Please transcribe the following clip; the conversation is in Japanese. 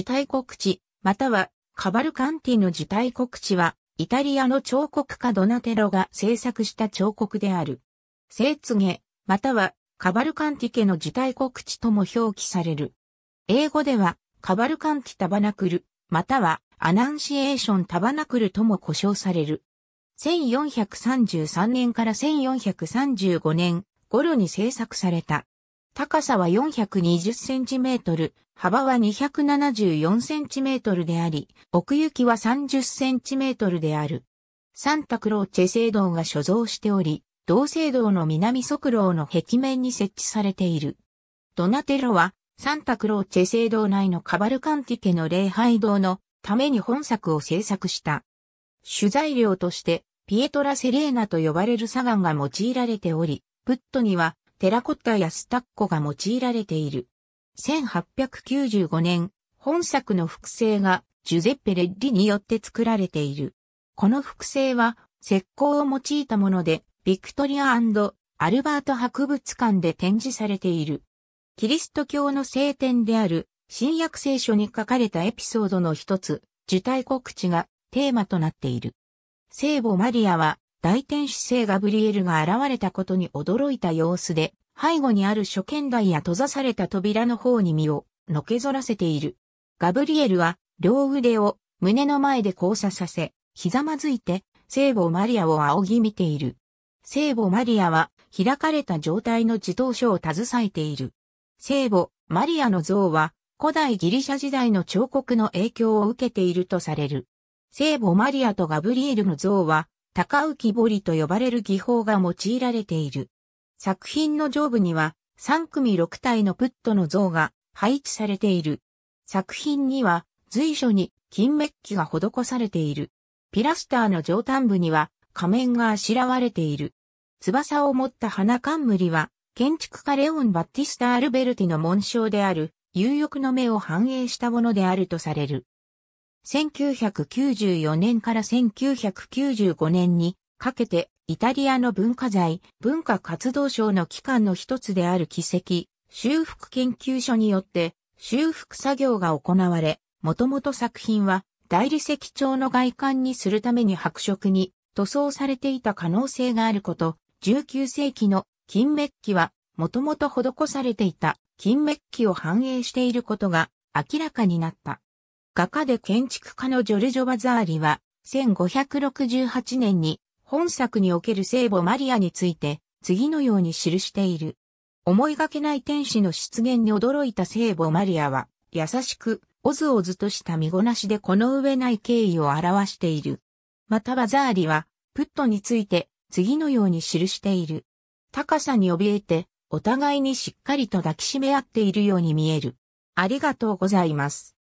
受胎告知、またはカバルカンティの受胎告知は、イタリアの彫刻家ドナテロが制作した彫刻である。聖げ、またはカバルカンティ家の受胎告知とも表記される。英語では、カバルカンティタバナクル、またはアナンシエーションタバナクルとも呼称される。1433年から1435年頃に制作された高さは420センチメートル、幅は274センチメートルであり、奥行きは30センチメートルである。サンタクローチェ聖堂が所蔵しており、同聖堂の南側廊の壁面に設置されている。ドナテロは、サンタクローチェ聖堂内のカバルカンティ家の礼拝堂のために本作を制作した。取材料として、ピエトラ・セレーナと呼ばれる砂岩が用いられており、プットにはテラコッタやスタッコが用いられている。1895年、本作の複製がジュゼッペ・レッリによって作られている。この複製は石膏を用いたもので、ビクトリアアルバート博物館で展示されている。キリスト教の聖典である新約聖書に書かれたエピソードの一つ、受胎告知がテーマとなっている。聖母マリアは大天使聖ガブリエルが現れたことに驚いた様子で、背後にある初見台や閉ざされた扉の方に身をのけぞらせている。ガブリエルは両腕を胸の前で交差させ、ひざまずいて聖母マリアを仰ぎ見ている。聖母マリアは開かれた状態の自動書を携えている。聖母マリアの像は古代ギリシャ時代の彫刻の影響を受けているとされる。聖母マリアとガブリエルの像は高浮彫りと呼ばれる技法が用いられている。作品の上部には3組6体のプットの像が配置されている。作品には随所に金メッキが施されている。ピラスターの上端部には仮面があしらわれている。翼を持った花冠は建築家レオン・バッティスタ・アルベルティの紋章である有欲の目を反映したものであるとされる。1994年から1995年にかけてイタリアの文化財、文化活動省の機関の一つである奇跡、修復研究所によって修復作業が行われ、もともと作品は大理石調の外観にするために白色に塗装されていた可能性があること、19世紀の金メッキはもともと施されていた金メッキを反映していることが明らかになった。画家で建築家のジョルジョ・バザーリは、1568年に本作における聖母マリアについて、次のように記している。思いがけない天使の出現に驚いた聖母マリアは、優しく、おずおずとした身ごなしでこの上ない敬意を表している。またバザーリは、プットについて、次のように記している。高さに怯えて、お互いにしっかりと抱きしめ合っているように見える。ありがとうございます。